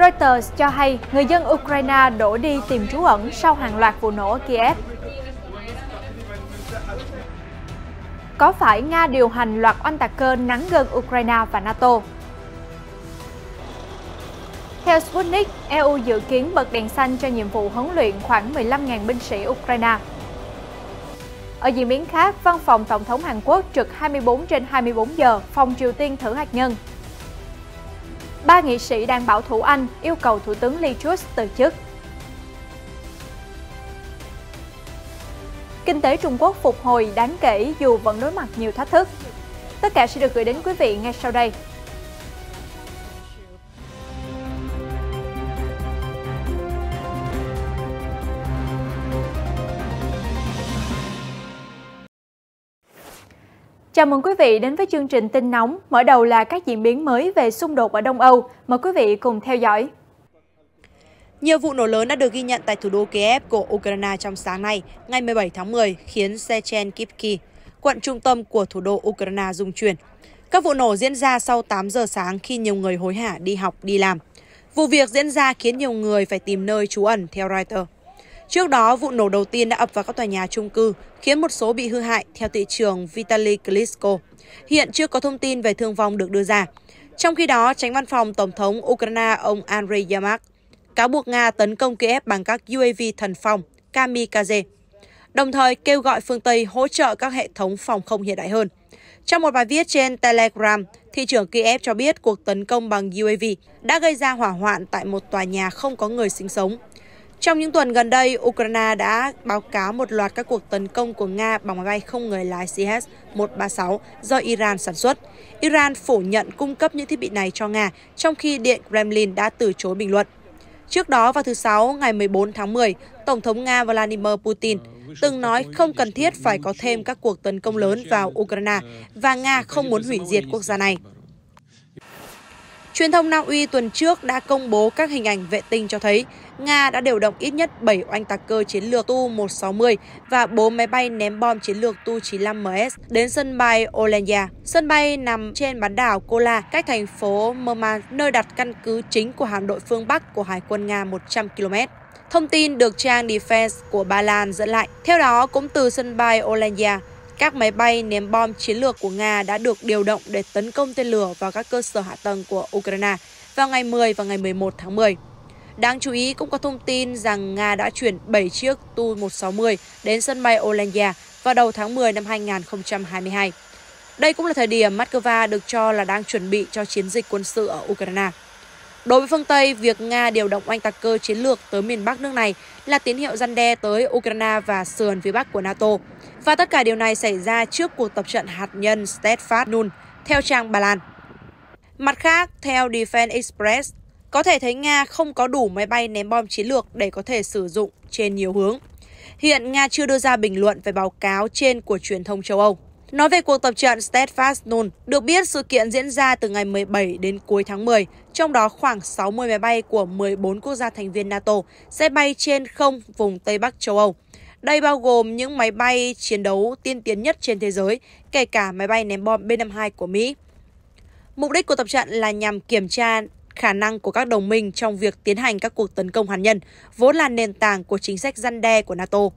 Reuters cho hay người dân Ukraine đổ đi tìm trú ẩn sau hàng loạt vụ nổ ở Kiev. Có phải Nga điều hành loạt oanh tạc cơ nắng gần Ukraine và NATO? Theo Sputnik, EU dự kiến bật đèn xanh cho nhiệm vụ huấn luyện khoảng 15.000 binh sĩ Ukraine. Ở diễn biến khác, văn phòng Tổng thống Hàn Quốc trực 24 trên 24 giờ phòng Triều Tiên thử hạt nhân ba nghị sĩ đang bảo thủ Anh yêu cầu Thủ tướng Lee Truss từ chức. Kinh tế Trung Quốc phục hồi đáng kể dù vẫn đối mặt nhiều thách thức. Tất cả sẽ được gửi đến quý vị ngay sau đây. Chào mừng quý vị đến với chương trình tin nóng. Mở đầu là các diễn biến mới về xung đột ở Đông Âu. Mời quý vị cùng theo dõi. Nhiều vụ nổ lớn đã được ghi nhận tại thủ đô Kiev của Ukraine trong sáng nay, ngày 17 tháng 10, khiến Sechen Kipki, quận trung tâm của thủ đô Ukraine rung chuyển. Các vụ nổ diễn ra sau 8 giờ sáng khi nhiều người hối hả đi học, đi làm. Vụ việc diễn ra khiến nhiều người phải tìm nơi trú ẩn theo Reuters. Trước đó, vụ nổ đầu tiên đã ập vào các tòa nhà chung cư, khiến một số bị hư hại, theo thị trường Vitaly Klitschko. Hiện chưa có thông tin về thương vong được đưa ra. Trong khi đó, tránh văn phòng Tổng thống Ukraine ông Andrei Yamak cáo buộc Nga tấn công Kiev bằng các UAV thần phòng, kamikaze, đồng thời kêu gọi phương Tây hỗ trợ các hệ thống phòng không hiện đại hơn. Trong một bài viết trên Telegram, thị trưởng Kiev cho biết cuộc tấn công bằng UAV đã gây ra hỏa hoạn tại một tòa nhà không có người sinh sống. Trong những tuần gần đây, Ukraine đã báo cáo một loạt các cuộc tấn công của Nga bằng máy bay không người lái CH-136 do Iran sản xuất. Iran phủ nhận cung cấp những thiết bị này cho Nga, trong khi Điện Kremlin đã từ chối bình luận. Trước đó vào thứ Sáu ngày 14 tháng 10, Tổng thống Nga Vladimir Putin từng nói không cần thiết phải có thêm các cuộc tấn công lớn vào Ukraine và Nga không muốn hủy diệt quốc gia này. Truyền thông Na Uy tuần trước đã công bố các hình ảnh vệ tinh cho thấy Nga đã điều động ít nhất 7 oanh tạc cơ chiến lược Tu-160 và 4 máy bay ném bom chiến lược Tu-95MS đến sân bay Olenya. Sân bay nằm trên bán đảo Kola, cách thành phố Murmansk, nơi đặt căn cứ chính của hạm đội phương Bắc của Hải quân Nga 100 km. Thông tin được trang Defense của Ba Lan dẫn lại. Theo đó, cũng từ sân bay Olenya, các máy bay ném bom chiến lược của Nga đã được điều động để tấn công tên lửa vào các cơ sở hạ tầng của Ukraine vào ngày 10 và ngày 11 tháng 10. Đáng chú ý cũng có thông tin rằng Nga đã chuyển 7 chiếc Tu-160 đến sân bay Olenya vào đầu tháng 10 năm 2022. Đây cũng là thời điểm Moscow được cho là đang chuẩn bị cho chiến dịch quân sự ở Ukraine. Đối với phương Tây, việc Nga điều động oanh tạc cơ chiến lược tới miền Bắc nước này là tín hiệu răn đe tới Ukraine và sườn phía Bắc của NATO. Và tất cả điều này xảy ra trước cuộc tập trận hạt nhân Steadfast Nun, theo trang Ba Lan. Mặt khác, theo Defense Express, có thể thấy Nga không có đủ máy bay ném bom chiến lược để có thể sử dụng trên nhiều hướng. Hiện Nga chưa đưa ra bình luận về báo cáo trên của truyền thông châu Âu. Nói về cuộc tập trận Steadfast Nun, được biết sự kiện diễn ra từ ngày 17 đến cuối tháng 10, trong đó khoảng 60 máy bay của 14 quốc gia thành viên NATO sẽ bay trên không vùng Tây Bắc châu Âu. Đây bao gồm những máy bay chiến đấu tiên tiến nhất trên thế giới, kể cả máy bay ném bom B-52 của Mỹ. Mục đích của tập trận là nhằm kiểm tra khả năng của các đồng minh trong việc tiến hành các cuộc tấn công hạt nhân, vốn là nền tảng của chính sách răn đe của NATO.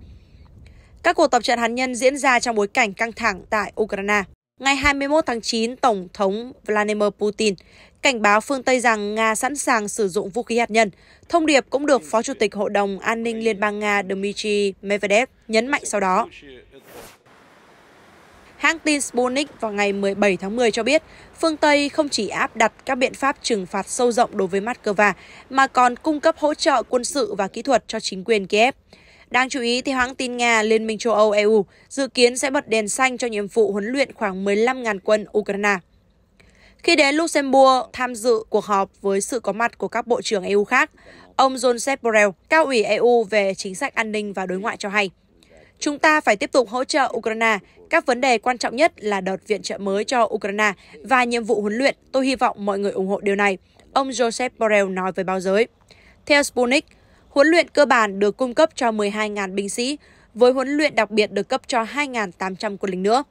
Các cuộc tập trận hạt nhân diễn ra trong bối cảnh căng thẳng tại Ukraine. Ngày 21 tháng 9, Tổng thống Vladimir Putin cảnh báo phương Tây rằng Nga sẵn sàng sử dụng vũ khí hạt nhân. Thông điệp cũng được Phó Chủ tịch Hội đồng An ninh Liên bang Nga Dmitry Medvedev nhấn mạnh sau đó. Hãng tin Sputnik vào ngày 17 tháng 10 cho biết, phương Tây không chỉ áp đặt các biện pháp trừng phạt sâu rộng đối với Moscow, mà còn cung cấp hỗ trợ quân sự và kỹ thuật cho chính quyền Kiev. Đáng chú ý thì hãng tin Nga Liên minh châu Âu EU dự kiến sẽ bật đèn xanh cho nhiệm vụ huấn luyện khoảng 15.000 quân Ukraine. Khi đến Luxembourg tham dự cuộc họp với sự có mặt của các bộ trưởng EU khác, ông Joseph Borrell, cao ủy EU về chính sách an ninh và đối ngoại cho hay, Chúng ta phải tiếp tục hỗ trợ Ukraine. Các vấn đề quan trọng nhất là đợt viện trợ mới cho Ukraine và nhiệm vụ huấn luyện. Tôi hy vọng mọi người ủng hộ điều này, ông Joseph Borrell nói với báo giới. Theo Sputnik, huấn luyện cơ bản được cung cấp cho 12.000 binh sĩ, với huấn luyện đặc biệt được cấp cho 2.800 quân lính nữa.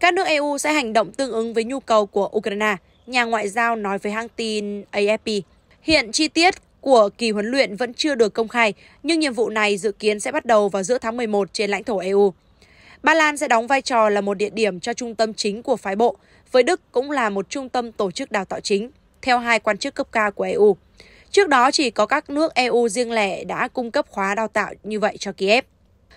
Các nước EU sẽ hành động tương ứng với nhu cầu của Ukraine, nhà ngoại giao nói với hãng tin AFP. Hiện chi tiết của kỳ huấn luyện vẫn chưa được công khai, nhưng nhiệm vụ này dự kiến sẽ bắt đầu vào giữa tháng 11 trên lãnh thổ EU. Ba Lan sẽ đóng vai trò là một địa điểm cho trung tâm chính của phái bộ, với Đức cũng là một trung tâm tổ chức đào tạo chính, theo hai quan chức cấp cao của EU. Trước đó chỉ có các nước EU riêng lẻ đã cung cấp khóa đào tạo như vậy cho Kiev.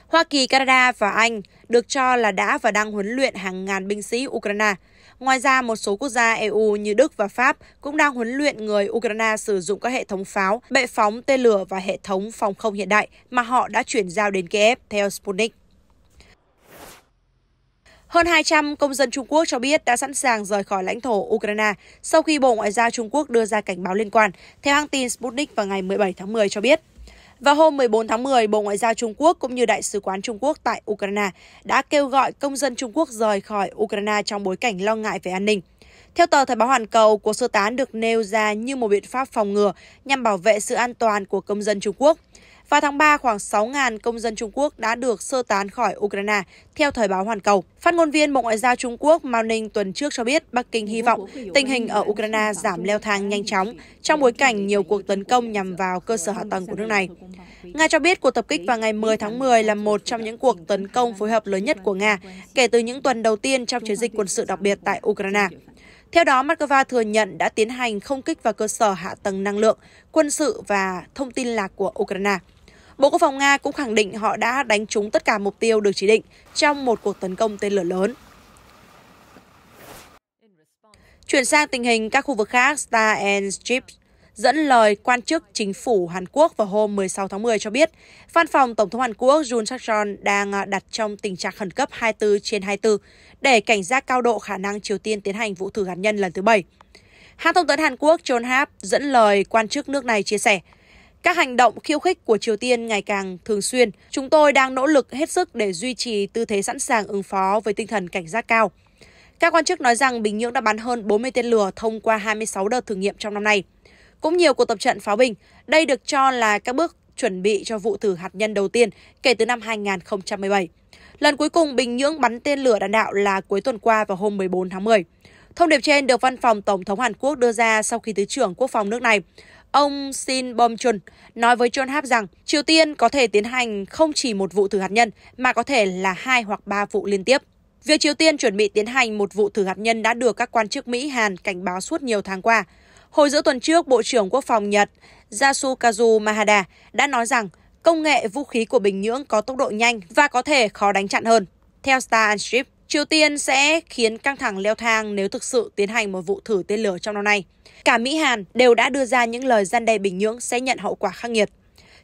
Hoa Kỳ, Canada và Anh được cho là đã và đang huấn luyện hàng ngàn binh sĩ Ukraine – Ngoài ra, một số quốc gia EU như Đức và Pháp cũng đang huấn luyện người Ukraine sử dụng các hệ thống pháo, bệ phóng, tên lửa và hệ thống phòng không hiện đại mà họ đã chuyển giao đến Kiev, theo Sputnik. Hơn 200 công dân Trung Quốc cho biết đã sẵn sàng rời khỏi lãnh thổ Ukraine sau khi Bộ Ngoại giao Trung Quốc đưa ra cảnh báo liên quan, theo hãng tin Sputnik vào ngày 17 tháng 10 cho biết. Vào hôm 14 tháng 10, Bộ Ngoại giao Trung Quốc cũng như Đại sứ quán Trung Quốc tại Ukraine đã kêu gọi công dân Trung Quốc rời khỏi Ukraine trong bối cảnh lo ngại về an ninh. Theo tờ Thời báo Hoàn Cầu, cuộc sơ tán được nêu ra như một biện pháp phòng ngừa nhằm bảo vệ sự an toàn của công dân Trung Quốc – vào tháng 3, khoảng 6.000 công dân Trung Quốc đã được sơ tán khỏi Ukraine, theo thời báo Hoàn Cầu. Phát ngôn viên Bộ Ngoại giao Trung Quốc Mao Ninh tuần trước cho biết Bắc Kinh hy vọng tình hình ở Ukraine giảm leo thang nhanh chóng trong bối cảnh nhiều cuộc tấn công nhằm vào cơ sở hạ tầng của nước này. Nga cho biết cuộc tập kích vào ngày 10 tháng 10 là một trong những cuộc tấn công phối hợp lớn nhất của Nga kể từ những tuần đầu tiên trong chiến dịch quân sự đặc biệt tại Ukraine. Theo đó, Moscow thừa nhận đã tiến hành không kích vào cơ sở hạ tầng năng lượng, quân sự và thông tin lạc của Ukraine. Bộ Quốc phòng Nga cũng khẳng định họ đã đánh trúng tất cả mục tiêu được chỉ định trong một cuộc tấn công tên lửa lớn. Chuyển sang tình hình các khu vực khác, Star and Chips dẫn lời quan chức chính phủ Hàn Quốc vào hôm 16 tháng 10 cho biết, văn phòng Tổng thống Hàn Quốc Jun Suk-yeol đang đặt trong tình trạng khẩn cấp 24 trên 24 để cảnh giác cao độ khả năng Triều Tiên tiến hành vụ thử hạt nhân lần thứ bảy. Hãng thông tấn Hàn Quốc John Hap dẫn lời quan chức nước này chia sẻ, các hành động khiêu khích của Triều Tiên ngày càng thường xuyên. Chúng tôi đang nỗ lực hết sức để duy trì tư thế sẵn sàng ứng phó với tinh thần cảnh giác cao. Các quan chức nói rằng Bình Nhưỡng đã bắn hơn 40 tên lửa thông qua 26 đợt thử nghiệm trong năm nay. Cũng nhiều cuộc tập trận pháo binh, đây được cho là các bước chuẩn bị cho vụ thử hạt nhân đầu tiên kể từ năm 2017. Lần cuối cùng Bình Nhưỡng bắn tên lửa đạn đạo là cuối tuần qua vào hôm 14 tháng 10. Thông điệp trên được văn phòng Tổng thống Hàn Quốc đưa ra sau khi Thứ trưởng Quốc phòng nước này Ông Shin Bom Chun nói với John Hap rằng Triều Tiên có thể tiến hành không chỉ một vụ thử hạt nhân mà có thể là hai hoặc ba vụ liên tiếp. Việc Triều Tiên chuẩn bị tiến hành một vụ thử hạt nhân đã được các quan chức Mỹ Hàn cảnh báo suốt nhiều tháng qua. Hồi giữa tuần trước, Bộ trưởng Quốc phòng Nhật Yasukazu Mahada đã nói rằng công nghệ vũ khí của Bình Nhưỡng có tốc độ nhanh và có thể khó đánh chặn hơn. Theo Star and Strip, Triều Tiên sẽ khiến căng thẳng leo thang nếu thực sự tiến hành một vụ thử tên lửa trong năm nay. Cả Mỹ Hàn đều đã đưa ra những lời gian đe Bình Nhưỡng sẽ nhận hậu quả khắc nghiệt.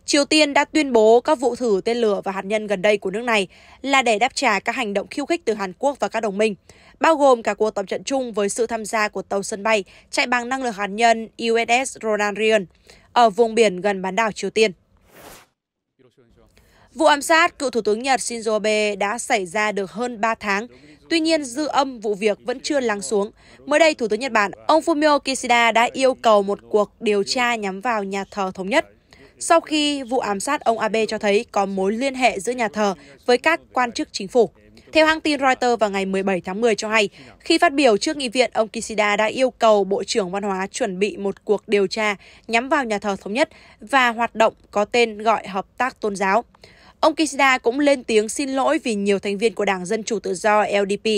Triều Tiên đã tuyên bố các vụ thử tên lửa và hạt nhân gần đây của nước này là để đáp trả các hành động khiêu khích từ Hàn Quốc và các đồng minh, bao gồm cả cuộc tập trận chung với sự tham gia của tàu sân bay chạy bằng năng lượng hạt nhân USS Ronald Reagan ở vùng biển gần bán đảo Triều Tiên. Vụ ám sát cựu Thủ tướng Nhật Shinzo Abe đã xảy ra được hơn 3 tháng, tuy nhiên dư âm vụ việc vẫn chưa lắng xuống. Mới đây, Thủ tướng Nhật Bản, ông Fumio Kishida đã yêu cầu một cuộc điều tra nhắm vào nhà thờ thống nhất. Sau khi vụ ám sát ông Abe cho thấy có mối liên hệ giữa nhà thờ với các quan chức chính phủ. Theo hãng tin Reuters vào ngày 17 tháng 10 cho hay, khi phát biểu trước nghị viện, ông Kishida đã yêu cầu Bộ trưởng Văn hóa chuẩn bị một cuộc điều tra nhắm vào nhà thờ thống nhất và hoạt động có tên gọi hợp tác tôn giáo. Ông Kishida cũng lên tiếng xin lỗi vì nhiều thành viên của Đảng Dân Chủ Tự do LDP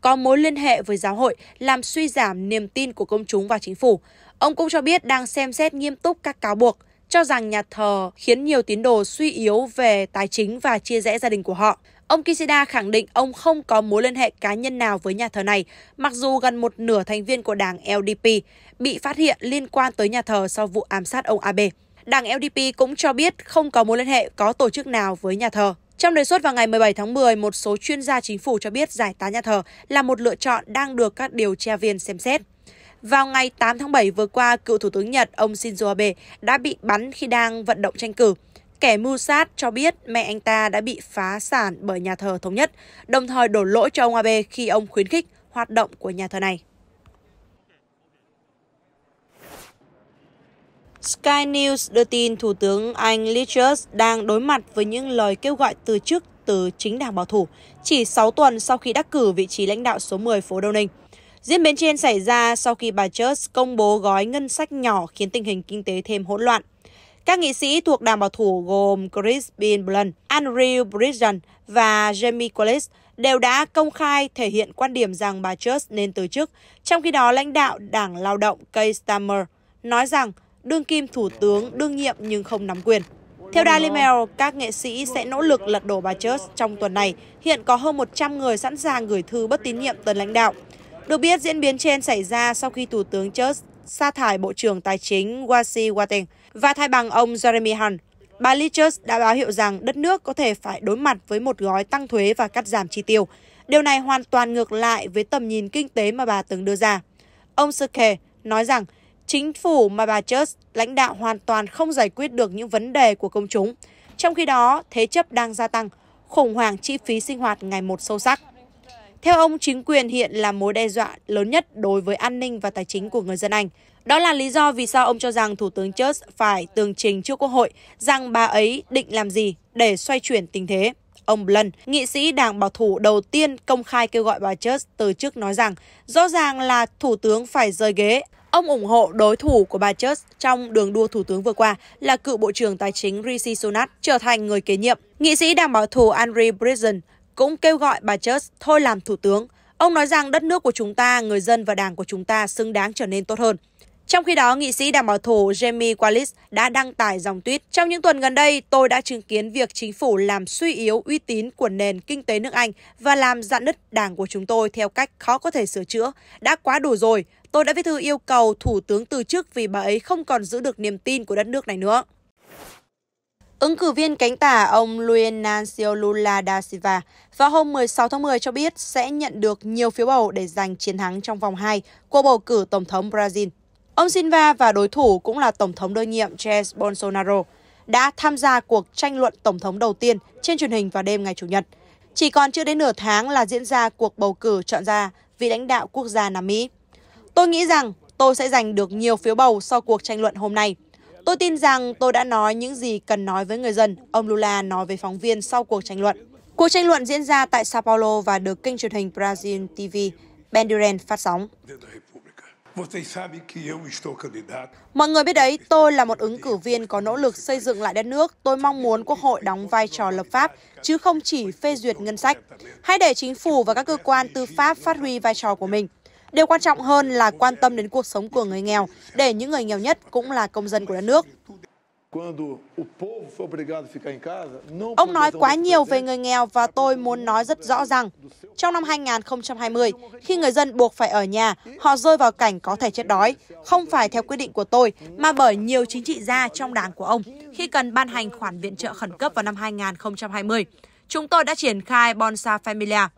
có mối liên hệ với giáo hội làm suy giảm niềm tin của công chúng vào chính phủ. Ông cũng cho biết đang xem xét nghiêm túc các cáo buộc, cho rằng nhà thờ khiến nhiều tín đồ suy yếu về tài chính và chia rẽ gia đình của họ. Ông Kishida khẳng định ông không có mối liên hệ cá nhân nào với nhà thờ này, mặc dù gần một nửa thành viên của đảng LDP bị phát hiện liên quan tới nhà thờ sau vụ ám sát ông Abe. Đảng LDP cũng cho biết không có mối liên hệ có tổ chức nào với nhà thờ. Trong đề xuất vào ngày 17 tháng 10, một số chuyên gia chính phủ cho biết giải tán nhà thờ là một lựa chọn đang được các điều tra viên xem xét. Vào ngày 8 tháng 7 vừa qua, cựu Thủ tướng Nhật ông Shinzo Abe đã bị bắn khi đang vận động tranh cử. Kẻ mưu sát cho biết mẹ anh ta đã bị phá sản bởi nhà thờ thống nhất, đồng thời đổ lỗi cho ông Abe khi ông khuyến khích hoạt động của nhà thờ này. Sky News đưa tin Thủ tướng Anh Liz Truss đang đối mặt với những lời kêu gọi từ chức từ chính đảng bảo thủ chỉ 6 tuần sau khi đắc cử vị trí lãnh đạo số 10 phố Downing. Diễn biến trên xảy ra sau khi bà Truss công bố gói ngân sách nhỏ khiến tình hình kinh tế thêm hỗn loạn. Các nghị sĩ thuộc đảng bảo thủ gồm Chris Bean, Blunt, Andrew Bridgen và Jamie Collis đều đã công khai thể hiện quan điểm rằng bà Truss nên từ chức, trong khi đó lãnh đạo đảng lao động Keir Starmer nói rằng đương kim thủ tướng đương nhiệm nhưng không nắm quyền. Theo Daily Mail, các nghệ sĩ sẽ nỗ lực lật đổ bà Church trong tuần này. Hiện có hơn 100 người sẵn sàng gửi thư bất tín nhiệm tới lãnh đạo. Được biết, diễn biến trên xảy ra sau khi Thủ tướng Church sa thải Bộ trưởng Tài chính Wasi Wating và thay bằng ông Jeremy Hunt. Bà Lee Church đã báo hiệu rằng đất nước có thể phải đối mặt với một gói tăng thuế và cắt giảm chi tiêu. Điều này hoàn toàn ngược lại với tầm nhìn kinh tế mà bà từng đưa ra. Ông Suke nói rằng Chính phủ mà bà Church lãnh đạo hoàn toàn không giải quyết được những vấn đề của công chúng. Trong khi đó, thế chấp đang gia tăng, khủng hoảng chi phí sinh hoạt ngày một sâu sắc. Theo ông, chính quyền hiện là mối đe dọa lớn nhất đối với an ninh và tài chính của người dân Anh. Đó là lý do vì sao ông cho rằng Thủ tướng Church phải tường trình trước Quốc hội rằng bà ấy định làm gì để xoay chuyển tình thế. Ông Blunt, nghị sĩ đảng bảo thủ đầu tiên công khai kêu gọi bà Church từ chức nói rằng rõ ràng là Thủ tướng phải rời ghế Ông ủng hộ đối thủ của bà Church trong đường đua thủ tướng vừa qua là cựu Bộ trưởng Tài chính Rishi Sunak trở thành người kế nhiệm. Nghị sĩ đảng bảo thủ Andrew Bridgen cũng kêu gọi bà Church thôi làm thủ tướng. Ông nói rằng đất nước của chúng ta, người dân và đảng của chúng ta xứng đáng trở nên tốt hơn. Trong khi đó, nghị sĩ đảng bảo thủ Jamie Wallace đã đăng tải dòng tweet. Trong những tuần gần đây, tôi đã chứng kiến việc chính phủ làm suy yếu uy tín của nền kinh tế nước Anh và làm dạn nứt đảng của chúng tôi theo cách khó có thể sửa chữa. Đã quá đủ rồi, tôi đã viết thư yêu cầu Thủ tướng từ chức vì bà ấy không còn giữ được niềm tin của đất nước này nữa. Ứng cử viên cánh tả ông Luis Nancio Lula da Silva vào hôm 16 tháng 10 cho biết sẽ nhận được nhiều phiếu bầu để giành chiến thắng trong vòng 2 cuộc bầu cử Tổng thống Brazil Ông Silva và đối thủ cũng là Tổng thống đương nhiệm Jair Bolsonaro đã tham gia cuộc tranh luận Tổng thống đầu tiên trên truyền hình vào đêm ngày Chủ nhật. Chỉ còn chưa đến nửa tháng là diễn ra cuộc bầu cử chọn ra vị lãnh đạo quốc gia Nam Mỹ. Tôi nghĩ rằng tôi sẽ giành được nhiều phiếu bầu sau cuộc tranh luận hôm nay. Tôi tin rằng tôi đã nói những gì cần nói với người dân, ông Lula nói với phóng viên sau cuộc tranh luận. Cuộc tranh luận diễn ra tại Sao Paulo và được kênh truyền hình Brazil TV Bandeirantes phát sóng. Mọi người biết đấy, tôi là một ứng cử viên có nỗ lực xây dựng lại đất nước. Tôi mong muốn Quốc hội đóng vai trò lập pháp, chứ không chỉ phê duyệt ngân sách. Hãy để chính phủ và các cơ quan tư pháp phát huy vai trò của mình. Điều quan trọng hơn là quan tâm đến cuộc sống của người nghèo, để những người nghèo nhất cũng là công dân của đất nước. Ông nói quá nhiều về người nghèo và tôi muốn nói rất rõ rằng, trong năm 2020, khi người dân buộc phải ở nhà, e họ rơi vào cảnh có thể chết đói, không phải theo quyết định của tôi, um mà bởi nhiều chính trị gia trong đảng của ông khi cần ban hành khoản viện trợ um khẩn cấp vào năm 2020. Chúng tôi đã triển khai Bonsa Familia.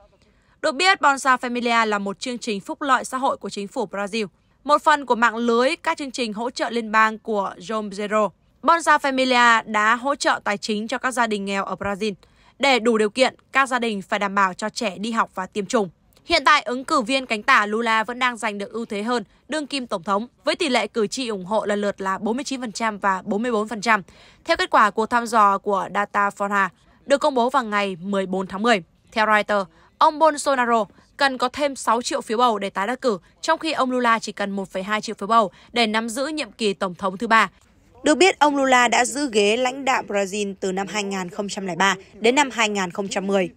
Được biết, Bonsa Familia là một chương trình phúc lợi xã hội của chính phủ Brazil, một phần của mạng lưới các chương trình hỗ trợ liên bang của Jom Zero. Bonsa Familia đã hỗ trợ tài chính cho các gia đình nghèo ở Brazil. Để đủ điều kiện, các gia đình phải đảm bảo cho trẻ đi học và tiêm chủng. Hiện tại, ứng cử viên cánh tả Lula vẫn đang giành được ưu thế hơn đương kim tổng thống với tỷ lệ cử tri ủng hộ lần lượt là 49% và 44%, theo kết quả cuộc thăm dò của Data Forna được công bố vào ngày 14 tháng 10. Theo Reuters, ông Bolsonaro cần có thêm 6 triệu phiếu bầu để tái đắc cử, trong khi ông Lula chỉ cần 1,2 triệu phiếu bầu để nắm giữ nhiệm kỳ tổng thống thứ ba. Được biết, ông Lula đã giữ ghế lãnh đạo Brazil từ năm 2003 đến năm 2010.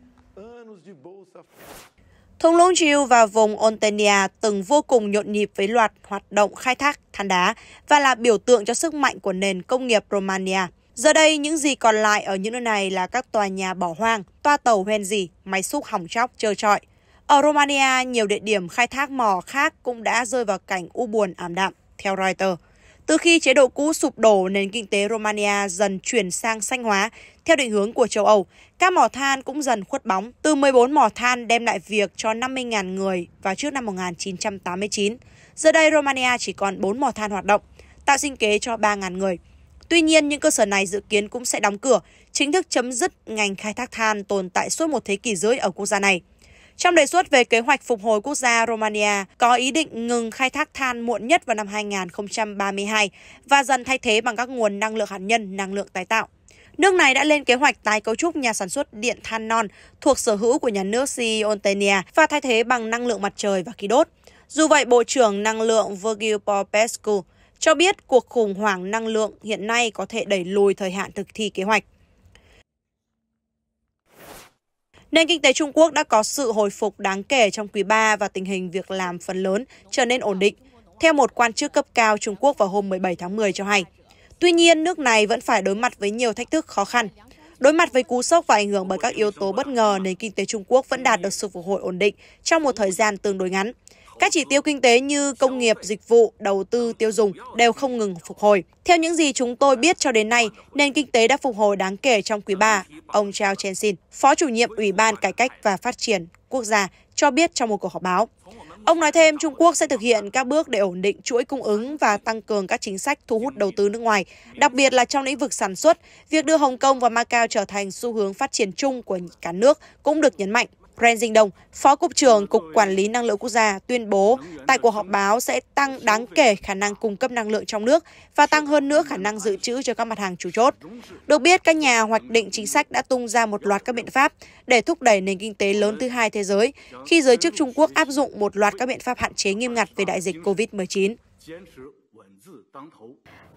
Thung lũng Gil và vùng Ontenia từng vô cùng nhộn nhịp với loạt hoạt động khai thác than đá và là biểu tượng cho sức mạnh của nền công nghiệp Romania. Giờ đây, những gì còn lại ở những nơi này là các tòa nhà bỏ hoang, toa tàu hoen dỉ, máy xúc hỏng chóc, trơ trọi. Ở Romania, nhiều địa điểm khai thác mỏ khác cũng đã rơi vào cảnh u buồn ảm đạm, theo Reuters. Từ khi chế độ cũ sụp đổ, nền kinh tế Romania dần chuyển sang xanh hóa theo định hướng của châu Âu. Các mỏ than cũng dần khuất bóng, từ 14 mỏ than đem lại việc cho 50.000 người vào trước năm 1989. Giờ đây Romania chỉ còn 4 mỏ than hoạt động, tạo sinh kế cho 3.000 người. Tuy nhiên, những cơ sở này dự kiến cũng sẽ đóng cửa, chính thức chấm dứt ngành khai thác than tồn tại suốt một thế kỷ rưỡi ở quốc gia này. Trong đề xuất về kế hoạch phục hồi quốc gia Romania có ý định ngừng khai thác than muộn nhất vào năm 2032 và dần thay thế bằng các nguồn năng lượng hạt nhân, năng lượng tái tạo. Nước này đã lên kế hoạch tái cấu trúc nhà sản xuất điện than non thuộc sở hữu của nhà nước Siontenia và thay thế bằng năng lượng mặt trời và khí đốt. Dù vậy, Bộ trưởng Năng lượng Virgil Popescu cho biết cuộc khủng hoảng năng lượng hiện nay có thể đẩy lùi thời hạn thực thi kế hoạch. Nền kinh tế Trung Quốc đã có sự hồi phục đáng kể trong quý 3 và tình hình việc làm phần lớn trở nên ổn định, theo một quan chức cấp cao Trung Quốc vào hôm 17 tháng 10 cho hay. Tuy nhiên, nước này vẫn phải đối mặt với nhiều thách thức khó khăn. Đối mặt với cú sốc và ảnh hưởng bởi các yếu tố bất ngờ, nền kinh tế Trung Quốc vẫn đạt được sự phục hồi ổn định trong một thời gian tương đối ngắn. Các chỉ tiêu kinh tế như công nghiệp, dịch vụ, đầu tư, tiêu dùng đều không ngừng phục hồi. Theo những gì chúng tôi biết cho đến nay, nền kinh tế đã phục hồi đáng kể trong quý 3. Ông Chao Chen-sin, Phó chủ nhiệm Ủy ban Cải cách và Phát triển Quốc gia, cho biết trong một cuộc họp báo. Ông nói thêm Trung Quốc sẽ thực hiện các bước để ổn định chuỗi cung ứng và tăng cường các chính sách thu hút đầu tư nước ngoài, đặc biệt là trong lĩnh vực sản xuất. Việc đưa Hồng Kông và Macau trở thành xu hướng phát triển chung của cả nước cũng được nhấn mạnh. Ren Dinh Phó Cục trưởng Cục Quản lý Năng lượng Quốc gia, tuyên bố tại cuộc họp báo sẽ tăng đáng kể khả năng cung cấp năng lượng trong nước và tăng hơn nữa khả năng dự trữ cho các mặt hàng chủ chốt. Được biết, các nhà hoạch định chính sách đã tung ra một loạt các biện pháp để thúc đẩy nền kinh tế lớn thứ hai thế giới khi giới chức Trung Quốc áp dụng một loạt các biện pháp hạn chế nghiêm ngặt về đại dịch COVID-19.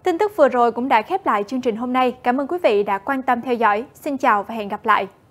Tin tức vừa rồi cũng đã khép lại chương trình hôm nay. Cảm ơn quý vị đã quan tâm theo dõi. Xin chào và hẹn gặp lại.